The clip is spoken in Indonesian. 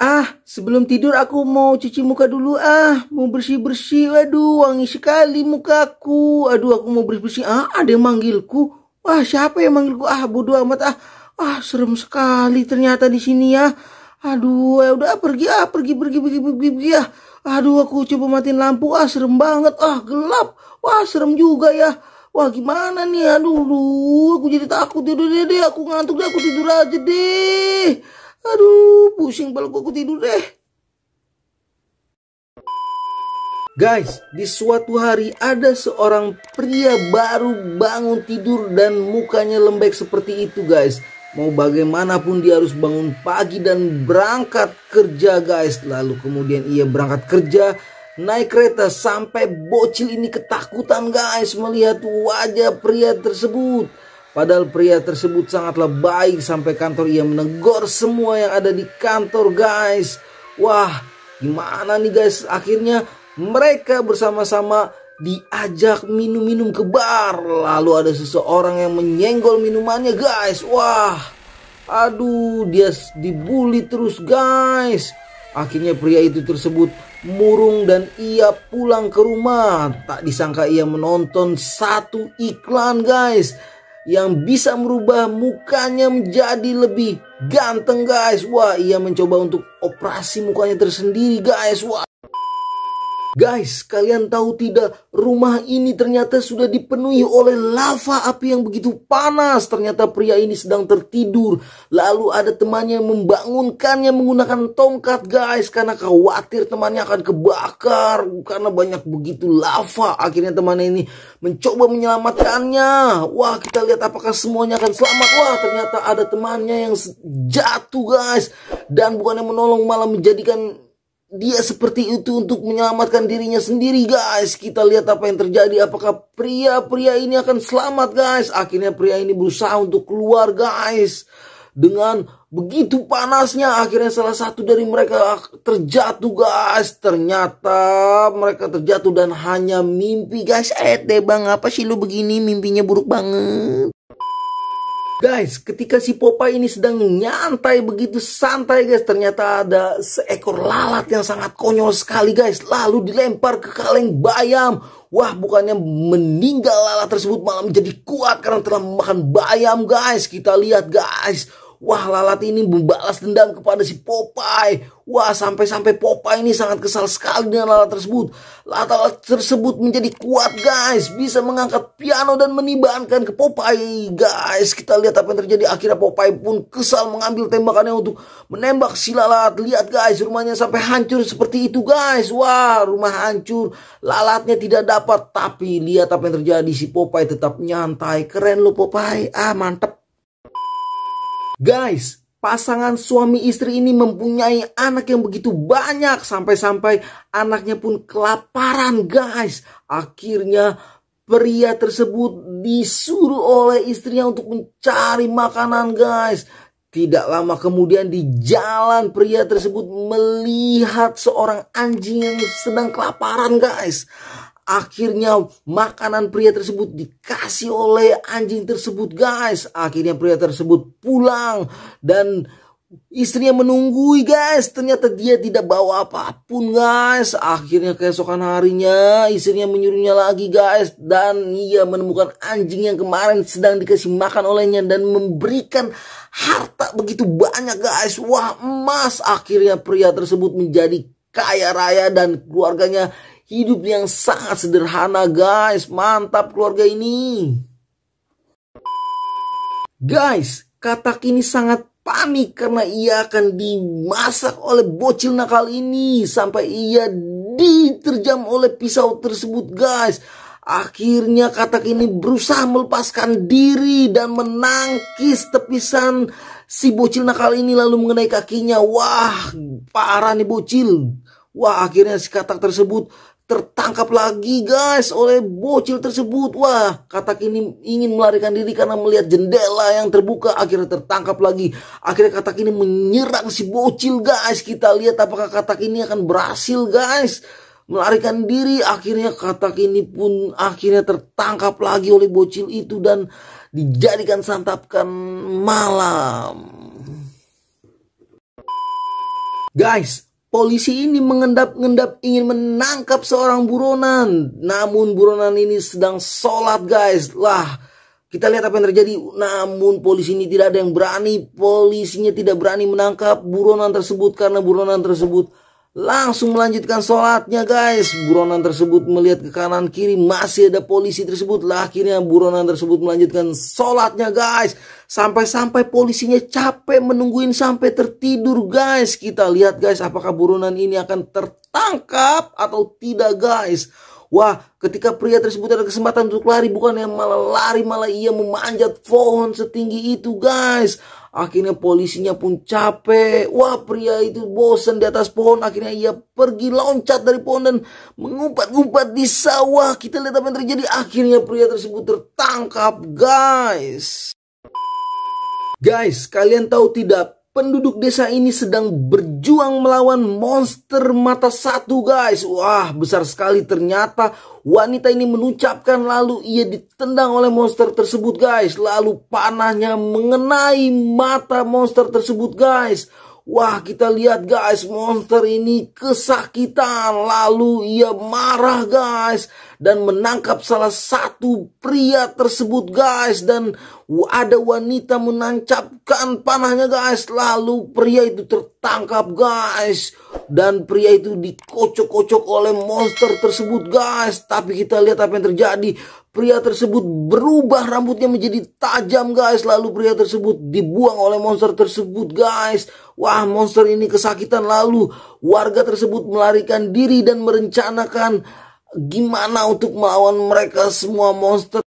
Ah, sebelum tidur aku mau cuci muka dulu ah, mau bersih-bersih. Waduh, wangi sekali mukaku. Aduh, aku mau bersih-bersih. Ah, ada yang manggilku. Wah, siapa yang manggilku? Ah, bodoh amat ah. Ah, serem sekali ternyata di sini ya. Aduh, ya udah pergi ah, pergi pergi pergi pergi pergi ah. Aduh, aku coba matiin lampu ah, serem banget. Ah, gelap. Wah, serem juga ya. Wah gimana nih aduh, aduh aku jadi takut tidur deh aku ngantuk deh aku tidur aja deh Aduh, pusing kepala gue tidur deh. Guys, di suatu hari ada seorang pria baru bangun tidur dan mukanya lembek seperti itu guys. Mau bagaimanapun dia harus bangun pagi dan berangkat kerja guys. Lalu kemudian ia berangkat kerja naik kereta sampai bocil ini ketakutan guys melihat wajah pria tersebut. Padahal pria tersebut sangatlah baik sampai kantor ia menegur semua yang ada di kantor guys. Wah gimana nih guys akhirnya mereka bersama-sama diajak minum-minum ke bar. Lalu ada seseorang yang menyenggol minumannya guys. Wah aduh dia dibully terus guys. Akhirnya pria itu tersebut murung dan ia pulang ke rumah. Tak disangka ia menonton satu iklan guys yang bisa merubah mukanya menjadi lebih ganteng guys. Wah, ia mencoba untuk operasi mukanya tersendiri guys. Wah. Guys, kalian tahu tidak rumah ini ternyata sudah dipenuhi oleh lava api yang begitu panas. Ternyata pria ini sedang tertidur. Lalu ada temannya yang membangunkannya menggunakan tongkat guys. Karena khawatir temannya akan kebakar. Karena banyak begitu lava. Akhirnya temannya ini mencoba menyelamatkannya. Wah kita lihat apakah semuanya akan selamat. Wah ternyata ada temannya yang jatuh guys. Dan bukannya menolong malah menjadikan dia seperti itu untuk menyelamatkan dirinya sendiri guys kita lihat apa yang terjadi apakah pria-pria ini akan selamat guys akhirnya pria ini berusaha untuk keluar guys dengan begitu panasnya akhirnya salah satu dari mereka terjatuh guys ternyata mereka terjatuh dan hanya mimpi guys eh bang apa sih lu begini mimpinya buruk banget Guys, ketika si Popeye ini sedang nyantai begitu santai guys, ternyata ada seekor lalat yang sangat konyol sekali guys, lalu dilempar ke kaleng bayam. Wah, bukannya meninggal lalat tersebut malah menjadi kuat karena telah memakan bayam guys. Kita lihat guys. Wah, lalat ini membalas dendam kepada si Popeye. Wah, sampai-sampai Popa ini sangat kesal sekali dengan lalat tersebut. Lalat tersebut menjadi kuat, guys. Bisa mengangkat piano dan menibankan ke Popeye, guys. Kita lihat apa yang terjadi. Akhirnya Popeye pun kesal mengambil tembakannya untuk menembak si lalat. Lihat, guys, rumahnya sampai hancur seperti itu, guys. Wah, rumah hancur. Lalatnya tidak dapat. Tapi lihat apa yang terjadi. Si Popeye tetap nyantai. Keren lo Popeye. Ah, mantep. Guys, pasangan suami istri ini mempunyai anak yang begitu banyak sampai-sampai anaknya pun kelaparan guys. Akhirnya pria tersebut disuruh oleh istrinya untuk mencari makanan guys. Tidak lama kemudian di jalan pria tersebut melihat seorang anjing yang sedang kelaparan guys. Akhirnya makanan pria tersebut dikasih oleh anjing tersebut guys. Akhirnya pria tersebut pulang dan istrinya menunggui guys. Ternyata dia tidak bawa apapun guys. Akhirnya keesokan harinya istrinya menyuruhnya lagi guys. Dan ia menemukan anjing yang kemarin sedang dikasih makan olehnya dan memberikan harta begitu banyak guys. Wah emas akhirnya pria tersebut menjadi kaya raya dan keluarganya Hidup yang sangat sederhana guys, mantap keluarga ini. Guys, katak ini sangat panik karena ia akan dimasak oleh bocil nakal ini sampai ia diterjam oleh pisau tersebut guys. Akhirnya katak ini berusaha melepaskan diri dan menangkis tepisan si bocil nakal ini lalu mengenai kakinya. Wah, parah nih bocil. Wah, akhirnya si katak tersebut tertangkap lagi guys oleh bocil tersebut. Wah, katak ini ingin melarikan diri karena melihat jendela yang terbuka. Akhirnya tertangkap lagi. Akhirnya katak ini menyerang si bocil guys. Kita lihat apakah katak ini akan berhasil guys. Melarikan diri akhirnya katak ini pun akhirnya tertangkap lagi oleh bocil itu dan dijadikan santapkan malam. Guys, Polisi ini mengendap-endap ingin menangkap seorang buronan. Namun buronan ini sedang sholat guys. Lah kita lihat apa yang terjadi. Namun polisi ini tidak ada yang berani. Polisinya tidak berani menangkap buronan tersebut karena buronan tersebut langsung melanjutkan sholatnya guys buronan tersebut melihat ke kanan kiri masih ada polisi tersebut lah akhirnya buronan tersebut melanjutkan sholatnya guys sampai-sampai polisinya capek menungguin sampai tertidur guys kita lihat guys apakah buronan ini akan tertangkap atau tidak guys Wah, ketika pria tersebut ada kesempatan untuk lari, bukan yang malah lari, malah ia memanjat pohon setinggi itu, guys. Akhirnya polisinya pun capek. Wah, pria itu bosan di atas pohon. Akhirnya ia pergi loncat dari pohon dan mengumpat-umpat di sawah. Kita lihat apa yang terjadi. Akhirnya pria tersebut tertangkap, guys. Guys, kalian tahu tidak penduduk desa ini sedang berjuang melawan monster mata satu guys. Wah besar sekali ternyata wanita ini menucapkan lalu ia ditendang oleh monster tersebut guys. Lalu panahnya mengenai mata monster tersebut guys. Wah kita lihat guys monster ini kesakitan lalu ia marah guys dan menangkap salah satu pria tersebut guys dan ada wanita menancapkan panahnya guys lalu pria itu tertangkap guys dan pria itu dikocok-kocok oleh monster tersebut guys tapi kita lihat apa yang terjadi Pria tersebut berubah rambutnya menjadi tajam guys. Lalu pria tersebut dibuang oleh monster tersebut guys. Wah monster ini kesakitan lalu. Warga tersebut melarikan diri dan merencanakan gimana untuk melawan mereka semua monster.